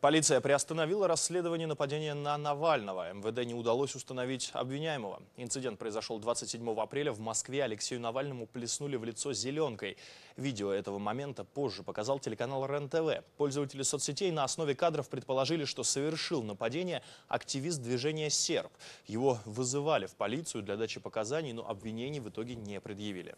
Полиция приостановила расследование нападения на Навального. МВД не удалось установить обвиняемого. Инцидент произошел 27 апреля. В Москве Алексею Навальному плеснули в лицо зеленкой. Видео этого момента позже показал телеканал РЕН-ТВ. Пользователи соцсетей на основе кадров предположили, что совершил нападение активист движения «Серб». Его вызывали в полицию для дачи показаний, но обвинений в итоге не предъявили.